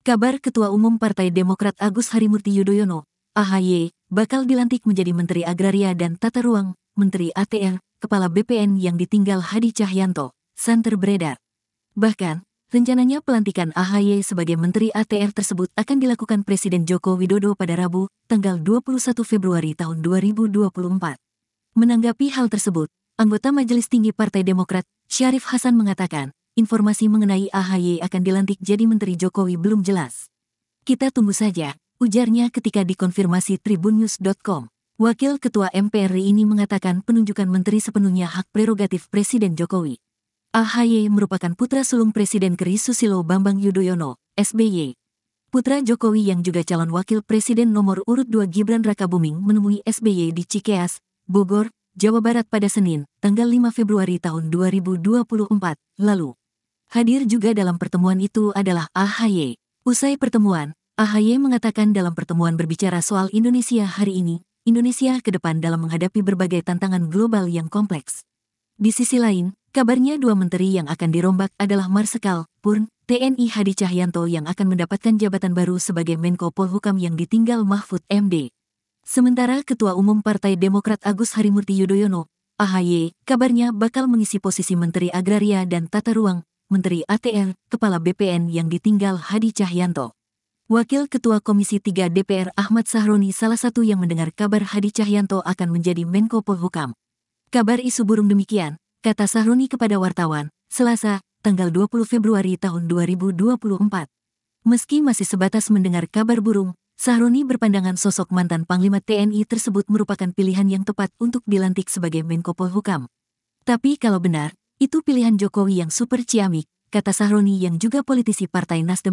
Kabar Ketua Umum Partai Demokrat Agus Harimurti Yudhoyono, AHY, bakal dilantik menjadi Menteri Agraria dan Tata Ruang, Menteri ATR, Kepala BPN yang ditinggal Hadi Cahyanto, santer beredar. Bahkan, rencananya pelantikan AHY sebagai Menteri ATR tersebut akan dilakukan Presiden Joko Widodo pada Rabu, tanggal 21 Februari tahun 2024. Menanggapi hal tersebut, anggota Majelis Tinggi Partai Demokrat, Syarif Hasan mengatakan, informasi mengenai AHY akan dilantik jadi Menteri Jokowi belum jelas. Kita tunggu saja, ujarnya ketika dikonfirmasi tribunnews.com. Wakil Ketua MPR ini mengatakan penunjukan menteri sepenuhnya hak prerogatif Presiden Jokowi. AHY merupakan putra sulung Presiden Keri Susilo Bambang Yudhoyono, SBY. Putra Jokowi yang juga calon wakil presiden nomor urut 2 Gibran Rakabuming menemui SBY di Cikeas, Bogor, Jawa Barat pada Senin, tanggal 5 Februari tahun 2024, lalu. Hadir juga dalam pertemuan itu adalah AHY. Usai pertemuan, AHY mengatakan dalam pertemuan berbicara soal Indonesia hari ini, Indonesia ke depan dalam menghadapi berbagai tantangan global yang kompleks. Di sisi lain, kabarnya dua menteri yang akan dirombak adalah Marsekal Purn TNI Hadi Cahyanto yang akan mendapatkan jabatan baru sebagai Menko Polhukam yang ditinggal Mahfud MD. Sementara Ketua Umum Partai Demokrat Agus Harimurti Yudhoyono, AHY, kabarnya bakal mengisi posisi Menteri Agraria dan Tata Ruang Menteri ATR, Kepala BPN yang ditinggal Hadi Cahyanto. Wakil Ketua Komisi 3 DPR Ahmad Sahroni salah satu yang mendengar kabar Hadi Cahyanto akan menjadi Menko Polhukam. Kabar isu burung demikian, kata Sahroni kepada wartawan, Selasa, tanggal 20 Februari tahun 2024. Meski masih sebatas mendengar kabar burung, Sahroni berpandangan sosok mantan Panglima TNI tersebut merupakan pilihan yang tepat untuk dilantik sebagai Menko Polhukam. Tapi kalau benar, itu pilihan Jokowi yang super ciamik, kata Sahroni yang juga politisi Partai Nasdem